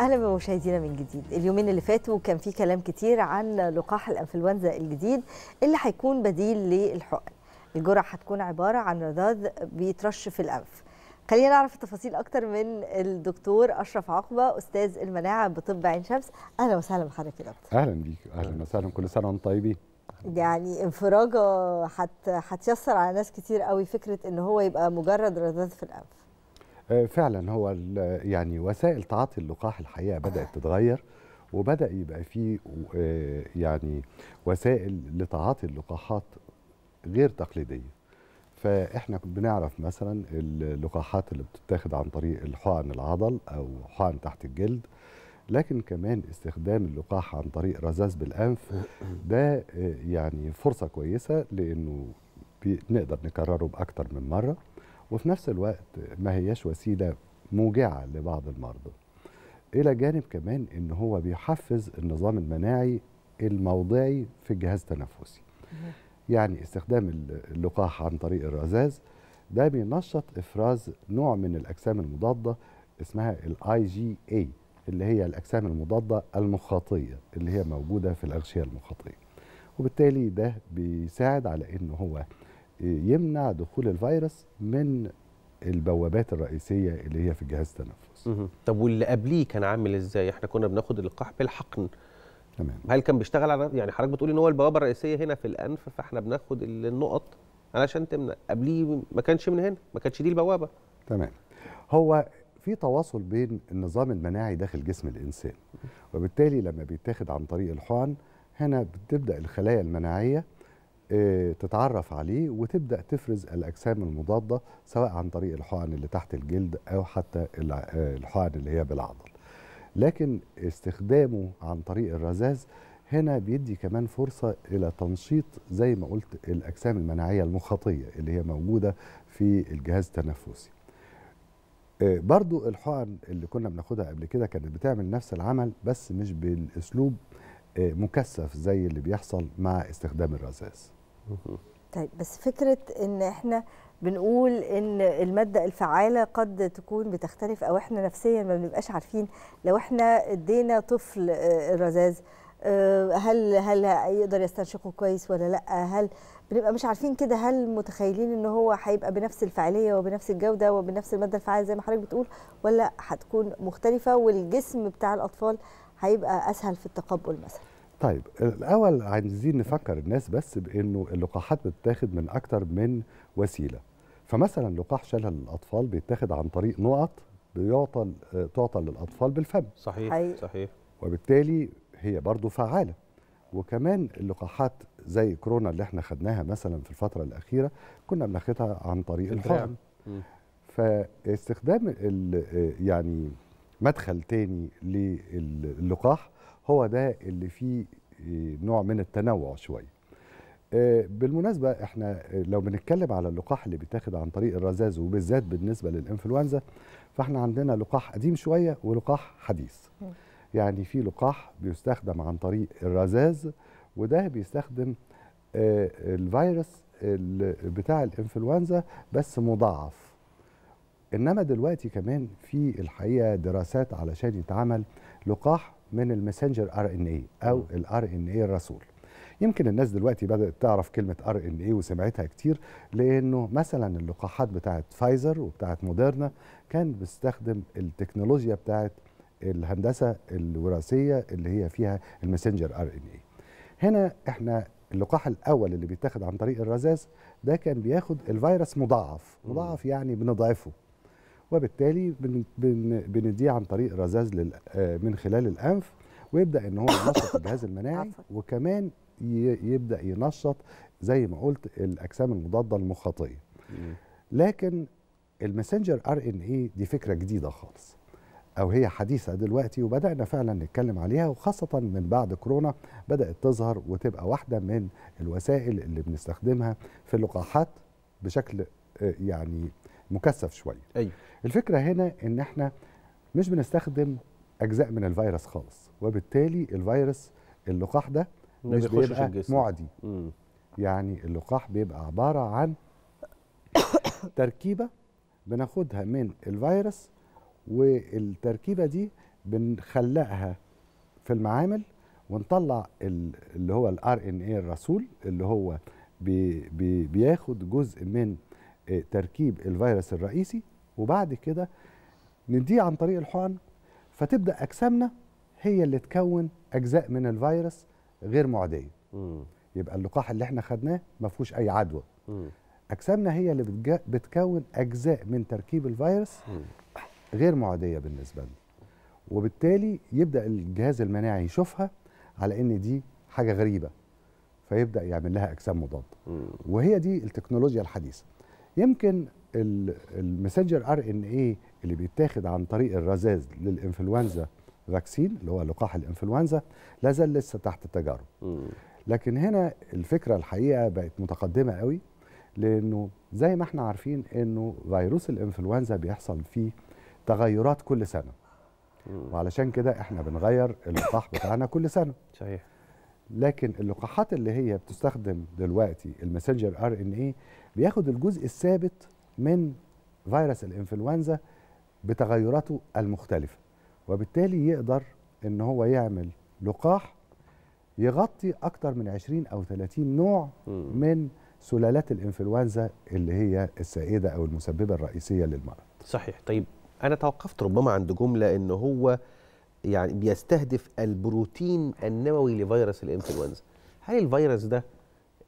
اهلا بمشاهدينا من جديد اليومين اللي فاتوا كان في كلام كتير عن لقاح الانفلونزا الجديد اللي هيكون بديل للحقن الجرعه هتكون عباره عن رذاذ بيترش في الانف خلينا نعرف التفاصيل اكتر من الدكتور اشرف عقبه استاذ المناعه بطب عين شمس اهلا وسهلا بحضرتك يا دكتور اهلا بيك اهلا وسهلا كل سنه وانتم طيبين يعني انفراجه هتيسر على ناس كتير قوي فكره ان هو يبقى مجرد رذاذ في الانف فعلا هو يعني وسائل تعاطي اللقاح الحقيقه بدات تتغير وبدا يبقى في آه، يعني وسائل لتعاطي اللقاحات غير تقليديه فاحنا بنعرف مثلا اللقاحات اللي بتتاخد عن طريق الحقن العضل او حقن تحت الجلد لكن كمان استخدام اللقاح عن طريق رذاذ بالانف ده آه، يعني فرصه كويسه لانه نقدر نكرره باكثر من مره وفي نفس الوقت ما هياش وسيله موجعه لبعض المرضى الى جانب كمان ان هو بيحفز النظام المناعي الموضعي في الجهاز التنفسي يعني استخدام اللقاح عن طريق الرذاذ ده بينشط افراز نوع من الاجسام المضاده اسمها الاي جي اي اللي هي الاجسام المضاده المخاطيه اللي هي موجوده في الاغشيه المخاطيه وبالتالي ده بيساعد على ان هو يمنع دخول الفيروس من البوابات الرئيسيه اللي هي في الجهاز التنفسي. طب واللي قبليه كان عامل ازاي؟ احنا كنا بناخد اللقاح بالحقن. تمام. هل كان بيشتغل على يعني حضرتك بتقول ان هو البوابه الرئيسيه هنا في الانف فاحنا بناخد النقط علشان تمنع، قبليه ما كانش من هنا، ما كانتش دي البوابه. تمام. هو في تواصل بين النظام المناعي داخل جسم الانسان وبالتالي لما بيتاخد عن طريق الحقن هنا بتبدا الخلايا المناعيه آه، تتعرف عليه وتبدا تفرز الاجسام المضاده سواء عن طريق الحقن اللي تحت الجلد او حتى آه، الحقن اللي هي بالعضل لكن استخدامه عن طريق الرذاذ هنا بيدي كمان فرصة إلى تنشيط زي ما قلت الأجسام المناعية المخاطية اللي هي موجودة في الجهاز التنفسي آه، برضو الحقن اللي كنا بناخدها قبل كده كانت بتعمل نفس العمل بس مش بالأسلوب مكثف زي اللي بيحصل مع استخدام الرذاذ طيب بس فكره ان احنا بنقول ان الماده الفعاله قد تكون بتختلف او احنا نفسيا ما بنبقاش عارفين لو احنا ادينا طفل آه، الرذاذ آه، هل هل يقدر يستنشقه كويس ولا لا هل بنبقى مش عارفين كده هل متخيلين ان هو هيبقى بنفس الفعاليه وبنفس الجوده وبنفس الماده الفعاله زي ما حضرتك بتقول ولا هتكون مختلفه والجسم بتاع الاطفال هيبقى اسهل في التقبل مثلا طيب الاول عايزين نفكر الناس بس بانه اللقاحات بتتاخد من اكتر من وسيله فمثلا لقاح شلل للاطفال بيتاخد عن طريق نقط بيعطى تعطى للاطفال بالفم صحيح صحيح وبالتالي هي برضو فعاله وكمان اللقاحات زي كورونا اللي احنا خدناها مثلا في الفتره الاخيره كنا بناخدها عن طريق الفم فاستخدام يعني مدخل تاني للقاح هو ده اللي فيه آه، نوع من التنوع شويه آه، بالمناسبة احنا آه، لو بنتكلم على اللقاح اللي بيتاخد عن طريق الرذاذ وبالذات بالنسبة للإنفلونزا فاحنا عندنا لقاح قديم شوية ولقاح حديث يعني في لقاح بيستخدم عن طريق الرذاذ وده بيستخدم الفيروس بتاع الإنفلونزا بس مضاعف انما دلوقتي كمان في الحقيقه دراسات علشان يتعمل لقاح من المسنجر ار ان اي او الار ان اي الرسول يمكن الناس دلوقتي بدات تعرف كلمه ار ان اي وسمعتها كتير لانه مثلا اللقاحات بتاعه فايزر وبتاعه موديرنا كان بيستخدم التكنولوجيا بتاعه الهندسه الوراثيه اللي هي فيها المسنجر ار ان اي هنا احنا اللقاح الاول اللي بيتاخد عن طريق الرذاذ ده كان بياخد الفيروس مضاعف مضاعف يعني بنضعفه وبالتالي بنديه عن طريق رذاذ آه، من خلال الانف ويبدا ان هو ينشط الجهاز المناعي وكمان يبدا ينشط زي ما قلت الاجسام المضاده المخاطيه لكن المسنجر ار ان اي دي فكره جديده خالص او هي حديثه دلوقتي وبدانا فعلا نتكلم عليها وخاصه من بعد كورونا بدات تظهر وتبقى واحده من الوسائل اللي بنستخدمها في اللقاحات بشكل آه، يعني مكثف شويه ايوه الفكره هنا ان احنا مش بنستخدم اجزاء من الفيروس خالص وبالتالي الفيروس اللقاح ده مش بيبقى معدي مم. يعني اللقاح بيبقى عباره عن تركيبه بناخدها من الفيروس والتركيبه دي بنخلقها في المعامل ونطلع اللي هو الار ان اي الرسول اللي هو بي بي بياخد جزء من تركيب الفيروس الرئيسي وبعد كده نديه عن طريق الحقن فتبدا اجسامنا هي اللي تكون اجزاء من الفيروس غير معديه م. يبقى اللقاح اللي احنا خدناه ما فيهوش اي عدوى اجسامنا هي اللي بتجا... بتكون اجزاء من تركيب الفيروس غير معديه بالنسبه لنا وبالتالي يبدا الجهاز المناعي يشوفها على ان دي حاجه غريبه فيبدا يعمل لها اجسام مضاده وهي دي التكنولوجيا الحديثه يمكن المسنجر ار ان اي اللي بيتاخد عن طريق الرذاذ للانفلونزا فاكسين اللي هو لقاح الانفلونزا لا زال لسه تحت التجارب لكن هنا الفكره الحقيقه بقت متقدمه قوي لانه زي ما احنا عارفين انه فيروس الانفلونزا بيحصل فيه تغيرات كل سنه وعلشان كده احنا بنغير اللقاح بتاعنا كل سنه صحيح لكن اللقاحات اللي هي بتستخدم دلوقتي المسنجر ار ان اي بياخد الجزء الثابت من فيروس الانفلونزا بتغيراته المختلفه وبالتالي يقدر ان هو يعمل لقاح يغطي اكتر من 20 او 30 نوع من سلالات الانفلونزا اللي هي السائده او المسببه الرئيسيه للمرض. صحيح طيب انا توقفت ربما عند جمله ان هو يعني بيستهدف البروتين النووي لفيروس الانفلونزا هل الفيروس ده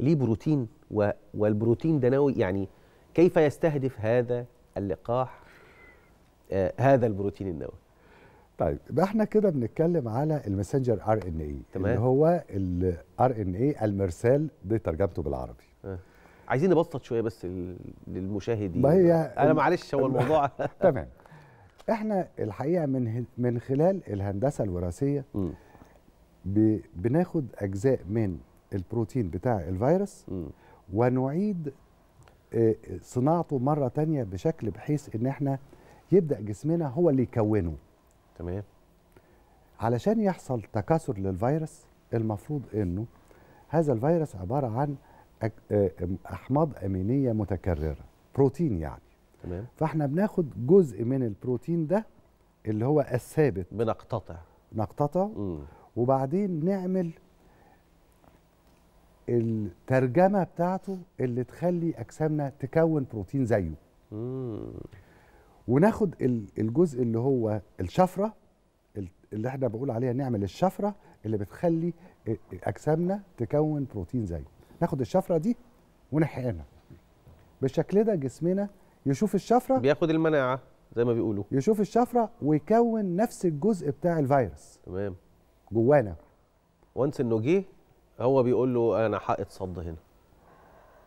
ليه بروتين والبروتين ده نووي يعني كيف يستهدف هذا اللقاح آه هذا البروتين النووي طيب يبقى احنا كده بنتكلم على المسنجر ار ان اي اللي هو الار ان اي المرسال دي ترجمته بالعربي آه. عايزين نبسط شويه بس للمشاهدين ما هي انا معلش هو الموضوع تمام احنا الحقيقه من من خلال الهندسه الوراثيه بناخد اجزاء من البروتين بتاع الفيروس م. ونعيد آه، صناعته مره تانية بشكل بحيث ان احنا يبدا جسمنا هو اللي يكونه تمام علشان يحصل تكاثر للفيروس المفروض انه هذا الفيروس عباره عن آه، احماض امينيه متكرره بروتين يعني تمام فاحنا بناخد جزء من البروتين ده اللي هو الثابت بنقتطع نقتطع مم. وبعدين نعمل الترجمه بتاعته اللي تخلي اجسامنا تكون بروتين زيه مم. وناخد الجزء اللي هو الشفره اللي احنا بقول عليها نعمل الشفره اللي بتخلي اجسامنا تكون بروتين زيه ناخد الشفره دي ونحقنها بالشكل ده جسمنا يشوف الشفره بياخد المناعه زي ما بيقولوا يشوف الشفره ويكون نفس الجزء بتاع الفيروس تمام جوانا وانس انه جه هو بيقول له انا حق اتصد هنا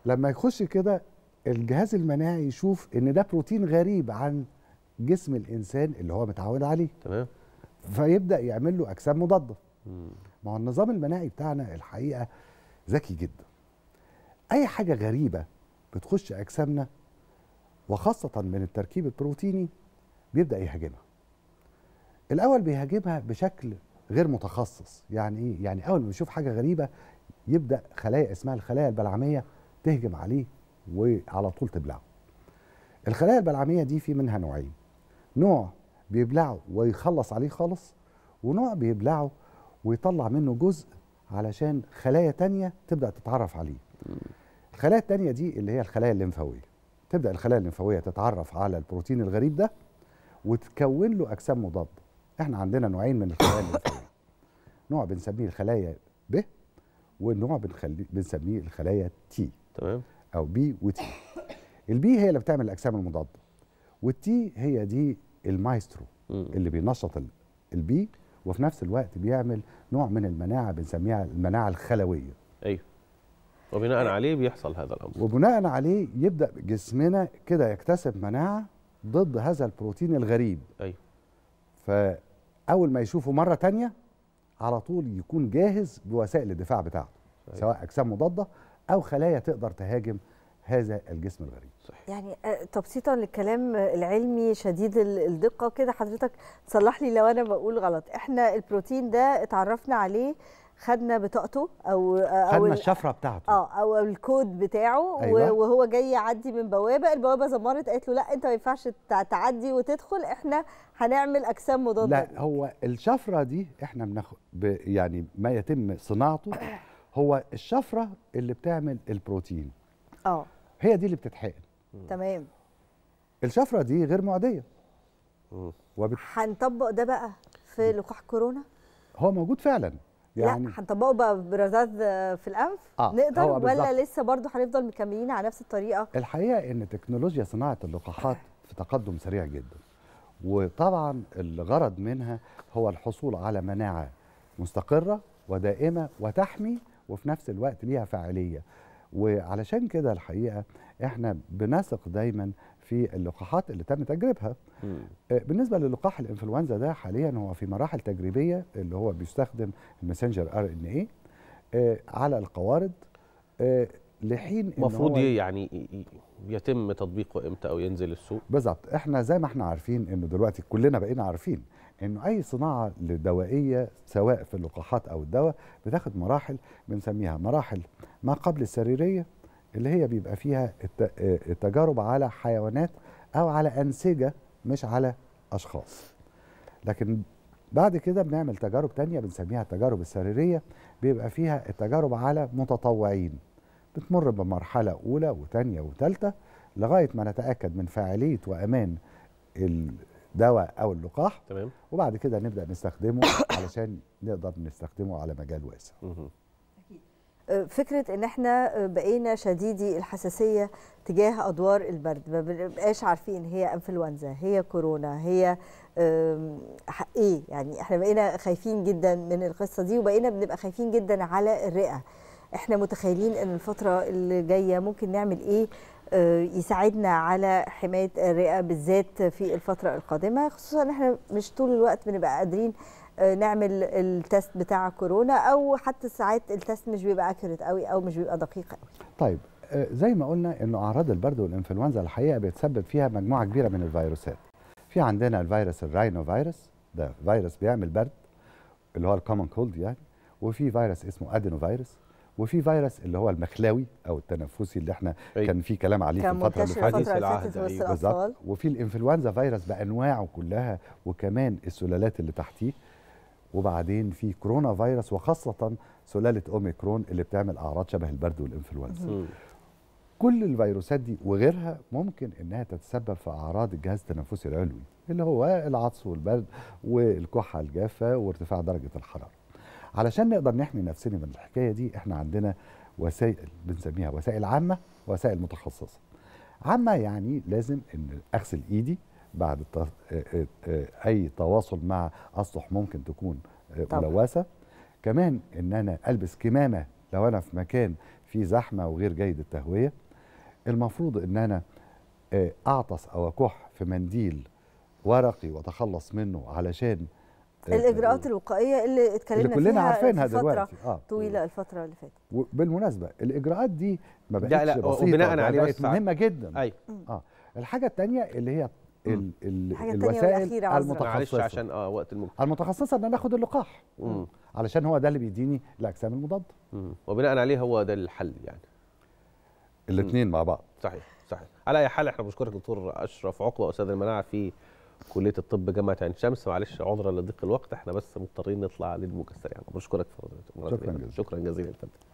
لما يخش كده الجهاز المناعي يشوف ان ده بروتين غريب عن جسم الانسان اللي هو متعود عليه تمام فيبدا يعمل له اجسام مضاده ما هو النظام المناعي بتاعنا الحقيقه ذكي جدا اي حاجه غريبه بتخش اجسامنا وخاصة من التركيب البروتيني بيبدأ يهاجمها الأول بيهاجمها بشكل غير متخصص يعني إيه؟ يعني أول ما بيشوف حاجة غريبة يبدأ خلايا اسمها الخلايا البلعمية تهجم عليه وعلى طول تبلعه الخلايا البلعمية دي في منها نوعين نوع بيبلعه ويخلص عليه خالص ونوع بيبلعه ويطلع منه جزء علشان خلايا تانية تبدأ تتعرف عليه الخلايا التانية دي اللي هي الخلايا الليمفاوية تبدا الخلايا الليمفاويه تتعرف على البروتين الغريب ده وتكون له اجسام مضاده احنا عندنا نوعين من الخلايا الليمفاويه نوع بنسميه الخلايا ب ونوع بنخلي بنسميه الخلايا تي تمام او بي وتي البي هي اللي بتعمل الاجسام المضاده والتي هي دي المايسترو اللي بينشط البي وفي نفس الوقت بيعمل نوع من المناعه بنسميها المناعه الخلويه ايوه وبناء إيه. عليه بيحصل هذا الامر وبناء عليه يبدا جسمنا كده يكتسب مناعه ضد هذا البروتين الغريب ايوه فاول ما يشوفه مره تانية على طول يكون جاهز بوسائل الدفاع بتاعته أيوة. سواء اجسام مضاده او خلايا تقدر تهاجم هذا الجسم الغريب صحيح. يعني آه، تبسيطا للكلام العلمي شديد الدقه كده حضرتك تصلح لي لو انا بقول غلط احنا البروتين ده اتعرفنا عليه خدنا بطاقته او او خدنا الشفره بتاعته اه او الكود بتاعه أيوة. وهو جاي يعدي من بوابه البوابه زمرت قالت له لا انت ما ينفعش تعدي وتدخل احنا هنعمل اجسام مضاده لا هو الشفره دي احنا بناخد يعني ما يتم صناعته هو الشفره اللي بتعمل البروتين اه هي دي اللي بتتحقن تمام الشفره دي غير معديه وبت... هنطبق ده بقى في لقاح كورونا هو موجود فعلا يعني لا هنطبقه بقى برذاذ في الانف آه نقدر ولا لسه برضه هنفضل مكملين على نفس الطريقه الحقيقه ان تكنولوجيا صناعه اللقاحات في تقدم سريع جدا وطبعا الغرض منها هو الحصول على مناعه مستقره ودائمه وتحمي وفي نفس الوقت ليها فاعليه وعلشان كده الحقيقه احنا بنثق دايما في اللقاحات اللي تم تجربها آه، بالنسبه للقاح الانفلونزا ده حاليا هو في مراحل تجريبيه اللي هو بيستخدم المسنجر ار ان اي على القوارض آه، لحين المفروض يعني يتم تطبيقه امتى او ينزل السوق بالظبط احنا زي ما احنا عارفين انه دلوقتي كلنا بقينا عارفين انه اي صناعه دوائيه سواء في اللقاحات او الدواء بتاخد مراحل بنسميها مراحل ما قبل السريريه اللي هي بيبقى فيها آه، التجارب على حيوانات او على انسجه مش على اشخاص لكن بعد كده بنعمل تجارب تانية بنسميها التجارب السريرية بيبقى فيها التجارب على متطوعين بتمر بمرحلة أولى وتانية وتالتة لغاية ما نتأكد من فاعلية وأمان الدواء أو اللقاح تمام وبعد كده نبدأ نستخدمه علشان نقدر نستخدمه على مجال واسع فكره ان احنا بقينا شديدي الحساسيه تجاه ادوار البرد ما بنبقاش عارفين هي انفلونزا هي كورونا هي ايه يعني احنا بقينا خايفين جدا من القصه دي وبقينا بنبقى خايفين جدا على الرئه احنا متخيلين ان الفتره اللي جايه ممكن نعمل ايه آه، يساعدنا على حمايه الرئه بالذات في الفتره القادمه خصوصا احنا مش طول الوقت بنبقى قادرين آه، نعمل التست بتاع كورونا او حتى ساعات التست مش بيبقى اكيوريت قوي او مش بيبقى دقيق قوي طيب آه، زي ما قلنا انه اعراض البرد والانفلونزا الحقيقه بيتسبب فيها مجموعه كبيره من الفيروسات في عندنا الفيروس الراينو فيروس ده فيروس بيعمل برد اللي هو الكومن كولد يعني وفي فيروس اسمه ادينو فيروس وفي فيروس اللي هو المخلاوي او التنفسي اللي احنا أي. كان في كلام عليه في الفتره اللي فاتت في العهد بالظبط أيوه. وفي الانفلونزا فيروس بانواعه كلها وكمان السلالات اللي تحتيه وبعدين في كورونا فيروس وخاصة سلالة أوميكرون اللي بتعمل أعراض شبه البرد والإنفلونزا كل الفيروسات دي وغيرها ممكن انها تتسبب في اعراض الجهاز التنفسي العلوي اللي هو العطس والبرد والكحه الجافه وارتفاع درجه الحراره. علشان نقدر نحمي نفسنا من الحكايه دي احنا عندنا وسائل بنسميها وسائل عامه وسائل متخصصه. عامه يعني لازم ان اغسل ايدي بعد آه، آه، آه، اي تواصل مع اسطح ممكن تكون ملوثه كمان ان انا البس كمامه لو انا في مكان فيه زحمه وغير جيد التهويه المفروض ان انا اعطس او اكح في منديل ورقي واتخلص منه علشان الاجراءات الوقائيه اللي اتكلمنا اللي كلنا فيها عارفينها في دلوقتي اه طويله الفتره اللي فاتت وبالمناسبه الاجراءات دي ما بقتش بسيطه بناء عليها مهمه جدا ايوه اه الحاجه الثانيه اللي هي الوسائل المتخصصه عشان اه وقت الملقاح المتخصصه ان انا اخد اللقاح مم. علشان هو ده اللي بيديني الاجسام المضاده وبناء عليه هو ده الحل يعني الاثنين مع بعض صحيح صحيح على اي حال احنا بنشكرك دكتور اشرف عقبه استاذ المناعه في كليه الطب جامعه عين شمس معلش عذرا لضيق الوقت احنا بس مضطرين نطلع للمكسر يعني بشكرك شكرا جزيلا شكرا جزيلا